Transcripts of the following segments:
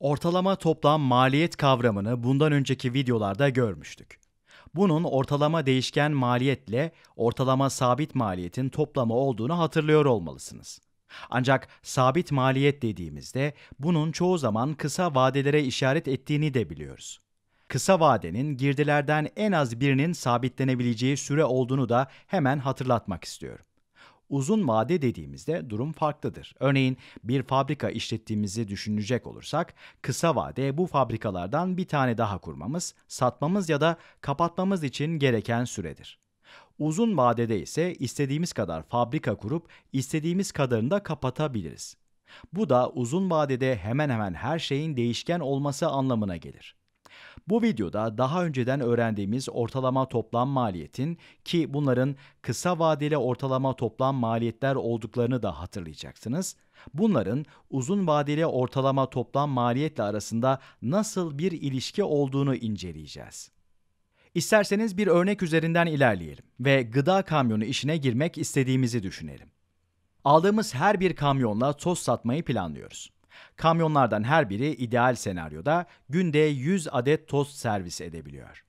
Ortalama toplam maliyet kavramını bundan önceki videolarda görmüştük. Bunun ortalama değişken maliyetle ortalama sabit maliyetin toplamı olduğunu hatırlıyor olmalısınız. Ancak sabit maliyet dediğimizde bunun çoğu zaman kısa vadelere işaret ettiğini de biliyoruz. Kısa vadenin girdilerden en az birinin sabitlenebileceği süre olduğunu da hemen hatırlatmak istiyorum. Uzun vade dediğimizde durum farklıdır. Örneğin bir fabrika işlettiğimizi düşünecek olursak kısa vade bu fabrikalardan bir tane daha kurmamız, satmamız ya da kapatmamız için gereken süredir. Uzun vadede ise istediğimiz kadar fabrika kurup istediğimiz kadarını da kapatabiliriz. Bu da uzun vadede hemen hemen her şeyin değişken olması anlamına gelir. Bu videoda daha önceden öğrendiğimiz ortalama toplam maliyetin ki bunların kısa vadeli ortalama toplam maliyetler olduklarını da hatırlayacaksınız. Bunların uzun vadeli ortalama toplam maliyetle arasında nasıl bir ilişki olduğunu inceleyeceğiz. İsterseniz bir örnek üzerinden ilerleyelim ve gıda kamyonu işine girmek istediğimizi düşünelim. Aldığımız her bir kamyonla toz satmayı planlıyoruz. Kamyonlardan her biri ideal senaryoda günde 100 adet tost servis edebiliyor.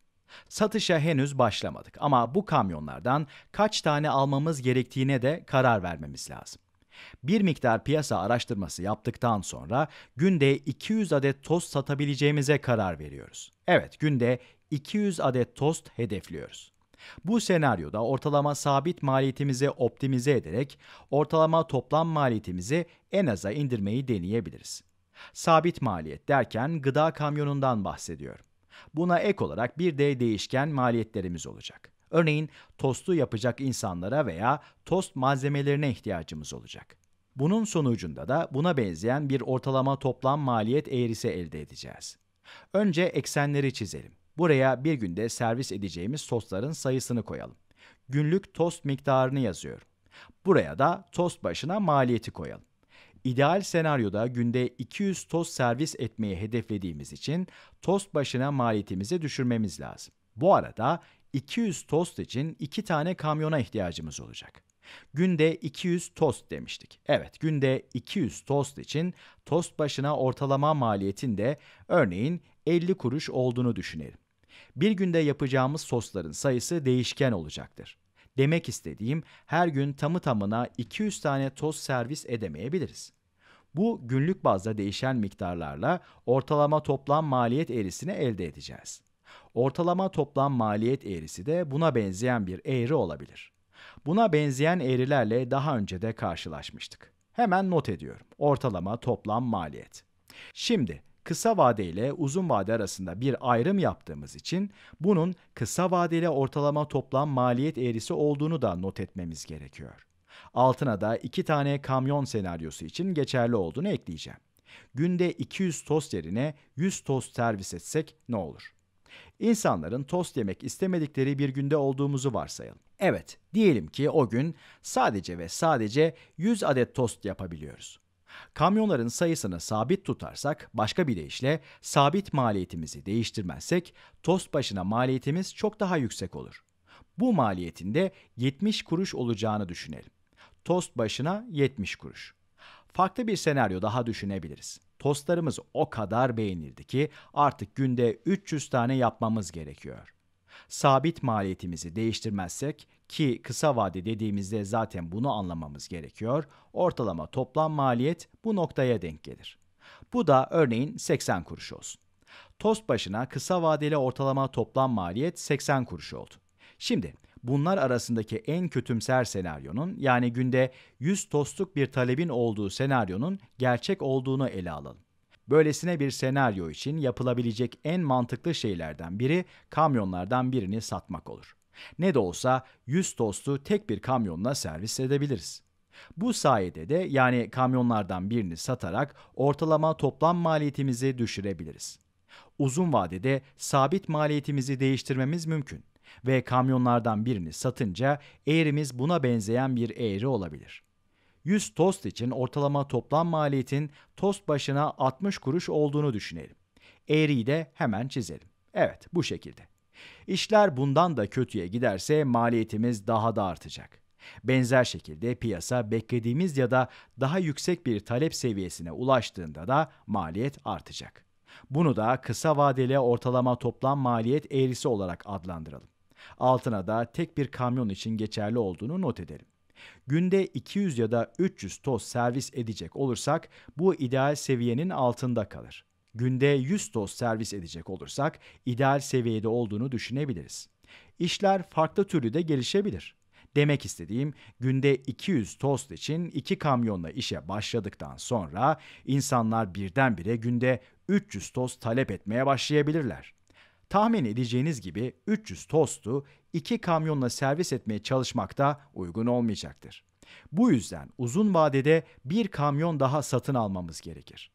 Satışa henüz başlamadık ama bu kamyonlardan kaç tane almamız gerektiğine de karar vermemiz lazım. Bir miktar piyasa araştırması yaptıktan sonra günde 200 adet tost satabileceğimize karar veriyoruz. Evet, günde 200 adet tost hedefliyoruz. Bu senaryoda ortalama sabit maliyetimizi optimize ederek ortalama toplam maliyetimizi en aza indirmeyi deneyebiliriz. Sabit maliyet derken gıda kamyonundan bahsediyorum. Buna ek olarak bir de değişken maliyetlerimiz olacak. Örneğin tostu yapacak insanlara veya tost malzemelerine ihtiyacımız olacak. Bunun sonucunda da buna benzeyen bir ortalama toplam maliyet eğrisi elde edeceğiz. Önce eksenleri çizelim. Buraya bir günde servis edeceğimiz sosların sayısını koyalım. Günlük tost miktarını yazıyorum. Buraya da tost başına maliyeti koyalım. İdeal senaryoda günde 200 tost servis etmeyi hedeflediğimiz için tost başına maliyetimizi düşürmemiz lazım. Bu arada 200 tost için 2 tane kamyona ihtiyacımız olacak. Günde 200 tost demiştik. Evet, günde 200 tost için tost başına ortalama maliyetin de örneğin 50 kuruş olduğunu düşünelim. Bir günde yapacağımız sosların sayısı değişken olacaktır. Demek istediğim her gün tamı tamına 200 tane toz servis edemeyebiliriz. Bu günlük bazda değişen miktarlarla ortalama toplam maliyet eğrisini elde edeceğiz. Ortalama toplam maliyet eğrisi de buna benzeyen bir eğri olabilir. Buna benzeyen eğrilerle daha önce de karşılaşmıştık. Hemen not ediyorum. Ortalama toplam maliyet. Şimdi kısa vade ile uzun vade arasında bir ayrım yaptığımız için bunun kısa vadeli ortalama toplam maliyet eğrisi olduğunu da not etmemiz gerekiyor. Altına da iki tane kamyon senaryosu için geçerli olduğunu ekleyeceğim. Günde 200 tost yerine 100 tost servis etsek ne olur? İnsanların tost yemek istemedikleri bir günde olduğumuzu varsayalım. Evet, diyelim ki o gün sadece ve sadece 100 adet tost yapabiliyoruz. Kamyonların sayısını sabit tutarsak, başka bir deyişle sabit maliyetimizi değiştirmezsek tost başına maliyetimiz çok daha yüksek olur. Bu maliyetin de 70 kuruş olacağını düşünelim. Tost başına 70 kuruş. Farklı bir senaryo daha düşünebiliriz. Tostlarımız o kadar beğenildi ki artık günde 300 tane yapmamız gerekiyor. Sabit maliyetimizi değiştirmezsek ki kısa vade dediğimizde zaten bunu anlamamız gerekiyor. Ortalama toplam maliyet bu noktaya denk gelir. Bu da örneğin 80 kuruş olsun. Tost başına kısa vadeli ortalama toplam maliyet 80 kuruş oldu. Şimdi bunlar arasındaki en kötümser senaryonun yani günde 100 tostluk bir talebin olduğu senaryonun gerçek olduğunu ele alalım. Böylesine bir senaryo için yapılabilecek en mantıklı şeylerden biri kamyonlardan birini satmak olur. Ne de olsa 100 tostu tek bir kamyonla servis edebiliriz. Bu sayede de yani kamyonlardan birini satarak ortalama toplam maliyetimizi düşürebiliriz. Uzun vadede sabit maliyetimizi değiştirmemiz mümkün ve kamyonlardan birini satınca eğrimiz buna benzeyen bir eğri olabilir. 100 tost için ortalama toplam maliyetin tost başına 60 kuruş olduğunu düşünelim. Eğriyi de hemen çizelim. Evet, bu şekilde. İşler bundan da kötüye giderse maliyetimiz daha da artacak. Benzer şekilde piyasa beklediğimiz ya da daha yüksek bir talep seviyesine ulaştığında da maliyet artacak. Bunu da kısa vadeli ortalama toplam maliyet eğrisi olarak adlandıralım. Altına da tek bir kamyon için geçerli olduğunu not edelim. Günde 200 ya da 300 toz servis edecek olursak bu ideal seviyenin altında kalır. Günde 100 toz servis edecek olursak ideal seviyede olduğunu düşünebiliriz. İşler farklı türlü de gelişebilir. Demek istediğim günde 200 tost için 2 kamyonla işe başladıktan sonra insanlar birdenbire günde 300 tost talep etmeye başlayabilirler. Tahmin edeceğiniz gibi 300 tostu 2 kamyonla servis etmeye çalışmak da uygun olmayacaktır. Bu yüzden uzun vadede bir kamyon daha satın almamız gerekir.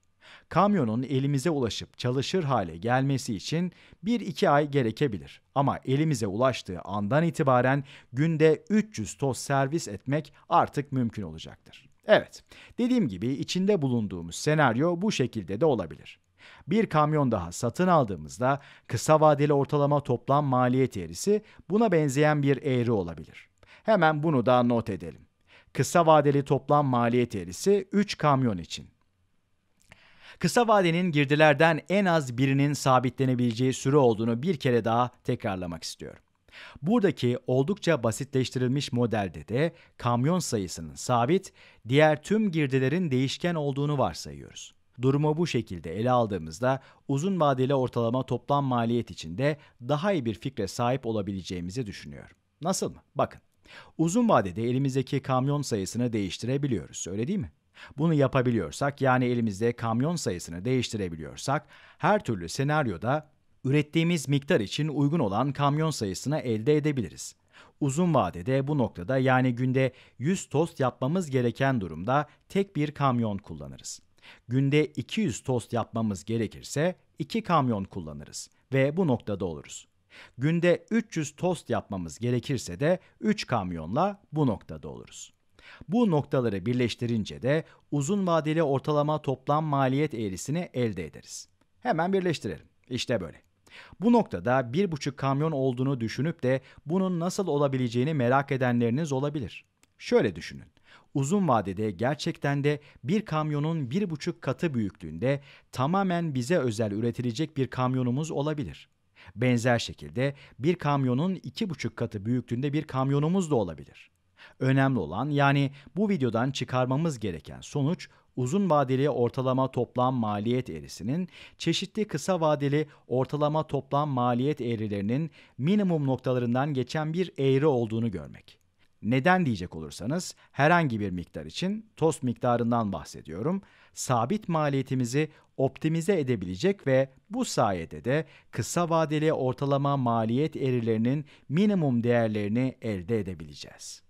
Kamyonun elimize ulaşıp çalışır hale gelmesi için 1-2 ay gerekebilir. Ama elimize ulaştığı andan itibaren günde 300 tost servis etmek artık mümkün olacaktır. Evet, dediğim gibi içinde bulunduğumuz senaryo bu şekilde de olabilir. Bir kamyon daha satın aldığımızda kısa vadeli ortalama toplam maliyet eğrisi buna benzeyen bir eğri olabilir. Hemen bunu da not edelim. Kısa vadeli toplam maliyet eğrisi 3 kamyon için. Kısa vadenin girdilerden en az birinin sabitlenebileceği süre olduğunu bir kere daha tekrarlamak istiyorum. Buradaki oldukça basitleştirilmiş modelde de kamyon sayısının sabit, diğer tüm girdilerin değişken olduğunu varsayıyoruz. Durumu bu şekilde ele aldığımızda uzun vadeli ortalama toplam maliyet içinde daha iyi bir fikre sahip olabileceğimizi düşünüyorum. Nasıl mı? Bakın. Uzun vadede elimizdeki kamyon sayısını değiştirebiliyoruz, öyle değil mi? Bunu yapabiliyorsak, yani elimizde kamyon sayısını değiştirebiliyorsak, her türlü senaryoda ürettiğimiz miktar için uygun olan kamyon sayısını elde edebiliriz. Uzun vadede bu noktada yani günde 100 tost yapmamız gereken durumda tek bir kamyon kullanırız. Günde 200 tost yapmamız gerekirse 2 kamyon kullanırız ve bu noktada oluruz. Günde 300 tost yapmamız gerekirse de 3 kamyonla bu noktada oluruz. Bu noktaları birleştirince de uzun vadeli ortalama toplam maliyet eğrisini elde ederiz. Hemen birleştirelim. İşte böyle. Bu noktada bir buçuk kamyon olduğunu düşünüp de bunun nasıl olabileceğini merak edenleriniz olabilir. Şöyle düşünün uzun vadede gerçekten de bir kamyonun bir buçuk katı büyüklüğünde tamamen bize özel üretilecek bir kamyonumuz olabilir. Benzer şekilde bir kamyonun iki buçuk katı büyüklüğünde bir kamyonumuz da olabilir. Önemli olan yani bu videodan çıkarmamız gereken sonuç uzun vadeli ortalama toplam maliyet eğrisinin çeşitli kısa vadeli ortalama toplam maliyet eğrilerinin minimum noktalarından geçen bir eğri olduğunu görmek. Neden diyecek olursanız herhangi bir miktar için tost miktarından bahsediyorum. Sabit maliyetimizi optimize edebilecek ve bu sayede de kısa vadeli ortalama maliyet erilerinin minimum değerlerini elde edebileceğiz.